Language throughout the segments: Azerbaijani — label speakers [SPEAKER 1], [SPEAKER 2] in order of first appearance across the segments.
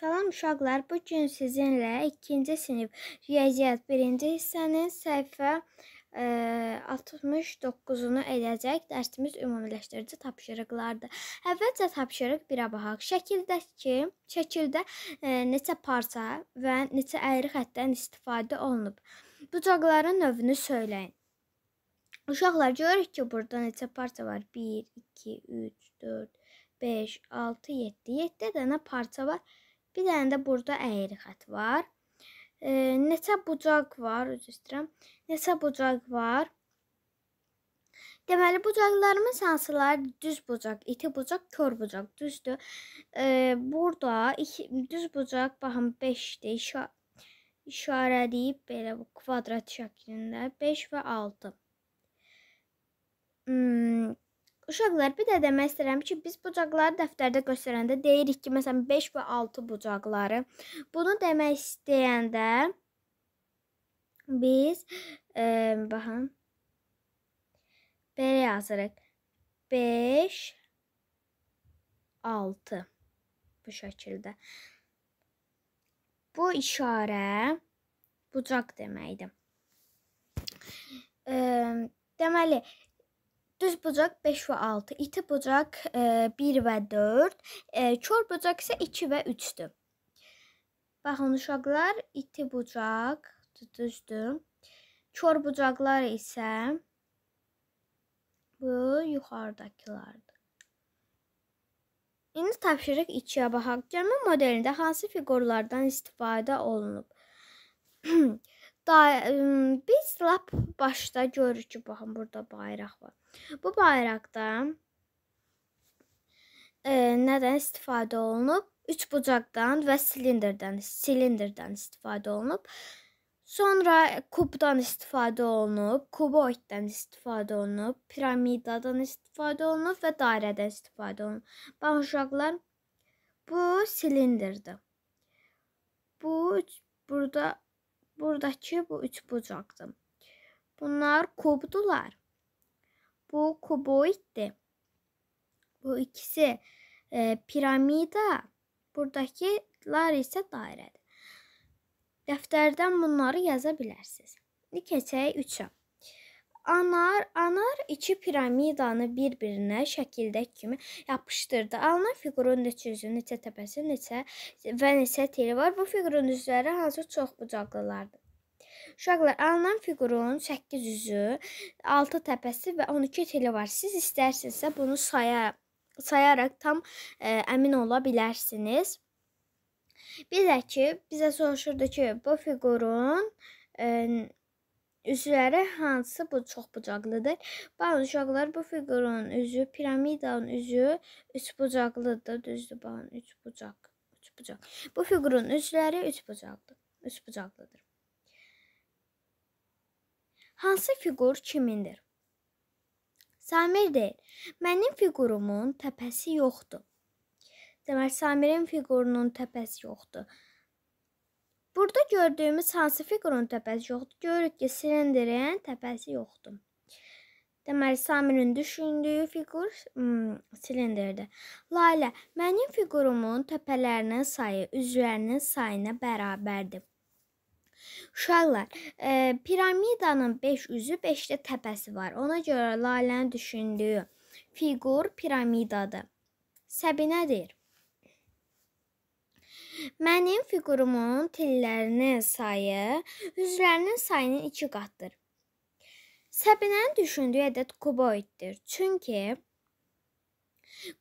[SPEAKER 1] Salam uşaqlar, bu gün sizinlə 2-ci sinif riyaziyyat 1-ci hissənin səhifə ə, 69-unu edəcək dərsimiz ümumiləşdirici tapşırıqlardır. Əvvəlcə tapşırıq birə baxaq. Şəkildəki şəkildə ə, e, neçə parça və neçə əyri xəttdən istifadə olunub. Bucaqların növünü söyləyin. Uşaqlar görürük ki, burada neçə parça var? 1 2 3 4 5 6 7. 7 dənə parça var. Bir dənə də burada əyri xətt var. E, neçə bucaq var? Üzr istəyirəm. Neçə bucaq var? Deməli bucaqlarımız hansılar? Düz bucaq, iti bucaq, kör bucaq, düzdür. E, burada iki, düz bucaq baxın 5-dir. İşa işarələyib belə bu kvadrat şəklində 5 və 6. Hmm, Uşaqlar, bir də demək istəyirəm ki, biz bucaqları dəftərdə göstərəndə deyirik ki, məsələn 5 və 6 bucaqları. Bunu demək istəyəndə biz e, baxın belə yazırıq. 5 6 bu şəkildə. Bu işarə bucaq deməkdir. E, deməli, Düz bucaq 5 və 6, iti bucaq e, 1 və 4, e, kor bucaq isə 2 və 3-dür. Baxın uşaqlar, iti bucaq düzdür. Kor bucaqlar isə bu yuxarıdakılardır. İndi tapşırıq 2-yə baxaq. Cəmi modelində hansı fiqurlardan istifadə olunub? da, biz lap başda görürük ki, baxın burada bayraq var. Bu bayraqdan e, nədən istifadə olunub? Üç bucaqdan və silindrdən, silindrdən istifadə olunub. Sonra kubdan istifadə olunub, kuboiddən istifadə olunub, piramidadan istifadə olunub və dairədən istifadə olunub. Bax uşaqlar, bu silindrdir. Bu burada Buradakı bu üç bucaqdır. Bunlar kubdular. Bu kuboiddir. Bu ikisi e, piramida. Buradakılar isə dairədir. Dəftərdən bunları yaza bilərsiniz. İndi keçək 3-ə. Anar, anar iki piramidanı bir-birinə şəkildə kimi yapışdırdı. Alınan fiqurun neçə üzü, neçə təpəsi, neçə və neçə teli var. Bu fiqurun üzvləri hansı çox bucaqlılardır? Uşaqlar, alınan fiqurun 8 üzü, 6 təpəsi və 12 teli var. Siz istərsinizsə bunu saya sayaraq tam ə, e, əmin ola bilərsiniz. Bir də ki, bizə soruşurdu ki, bu fiqurun ə, e, üzvləri hansı bu çoxbucaqlıdır? Baxın uşaqlar, bu fiqurun üzü piramidanın üzü üçbucaqlıdır, düzdür? Baxın, üçbucaq, üçbucaq. Bu fiqurun üzvləri üçbucaqlıdır, üçbucaqlıdır. Hansı fiqur kimindir? Samir deyil. Mənim fiqurumun təpəsi yoxdur. Deməli Samirin fiqurunun təpəsi yoxdur. Burada gördüyümüz hansı fiqurun təpəsi yoxdur? Görürük ki, silindirin təpəsi yoxdur. Deməli, Samirin düşündüyü fiqur hmm, silindirdir. Lalə, mənim fiqurumun təpələrinin sayı üzvlərinin sayına bərabərdir. Uşaqlar, e, piramidanın 5 üzü, 5 də təpəsi var. Ona görə Lalənin düşündüyü fiqur piramidadır. Səbinə deyir. Mənim fiqurumun tellərinin sayı üzvlərinin sayının 2 qatıdır. Səbinənin düşündüyü ədəd kuboiddir. Çünki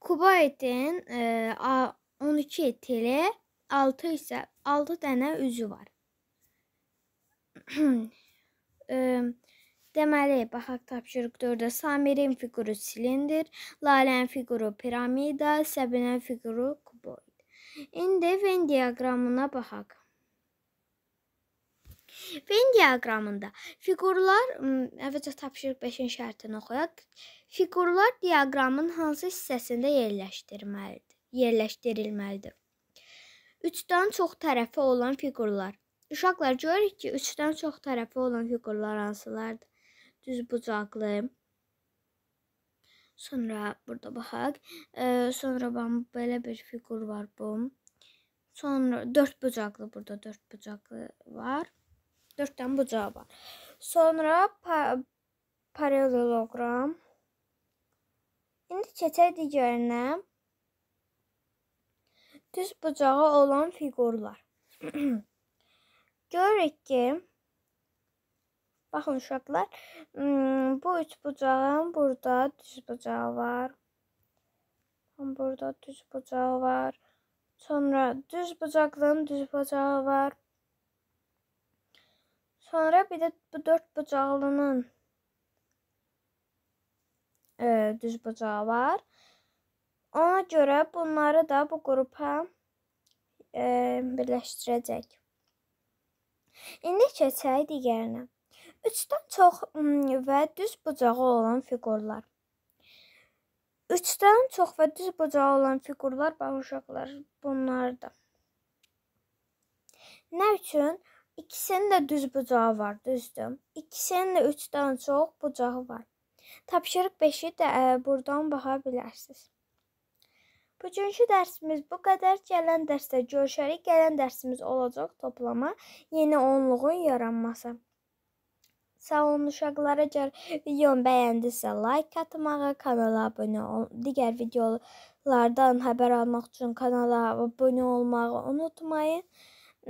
[SPEAKER 1] kuboidin e, 12 teli, 6 isə 6 dənə üzü var. e, Deməli, baxaq tapşırıq 4-də Samirin fiquru silindir, Lalənin fiquru piramida, Səbinənin fiquru kuboid. İndi Venn diaqramına baxaq. Venn diaqramında fiqurlar əvvəlcə tapşırıq 5-ci şərtini oxuyaq. Fiqurlar diaqramın hansı hissəsində yerləşdirilməlidir? Yerləşdirilməlidir. 3-dən çox tərəfi olan fiqurlar. Uşaqlar görürük ki, 3-dən çox tərəfi olan fiqurlar hansılardır? Düz bucaqlı, Sonra burada baxaq. E, sonra baxın, belə bir fiqur var bu. Sonra dörd bucaqlı burada dörd bucaqlı var. Dörd dənə bucağı var. Sonra pa paralelogram. İndi keçək digərinə. Düz bucağı olan fiqurlar. Görürük ki, Baxın uşaqlar, hmm, bu üç bucağın burada düz bucağı var. Burada düz bucağı var. Sonra düz bucaqlının düz bucağı var. Sonra bir də bu dörd bucaqlının e, düz bucağı var. Ona görə bunları da bu qrupa e, birləşdirəcək. İndi keçək digərinə. Üçdən çox və düz bucağı olan fiqurlar. Üçdən çox və düz bucağı olan fiqurlar bax uşaqlar bunlardır. Nə üçün? İkisinin də düz bucağı var, düzdür? İkisinin də 3-dən çox bucağı var. Tapşırıq 5-i də ə, buradan baxa bilərsiniz. Bugünkü dərsimiz bu qədər. Gələn dərsdə görüşərik. Gələn dərsimiz olacaq toplama, yeni onluğun yaranması. Sağ olun uşaqlar. Əgər videomu bəyəndisə, like atmağı, kanala abunə ol, digər videolardan xəbər almaq üçün kanala abunə olmağı unutmayın.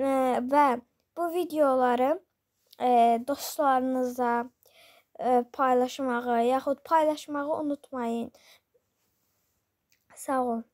[SPEAKER 1] E, və bu videoları e, dostlarınıza e, paylaşmağı yaxud paylaşmağı unutmayın. Sağ olun.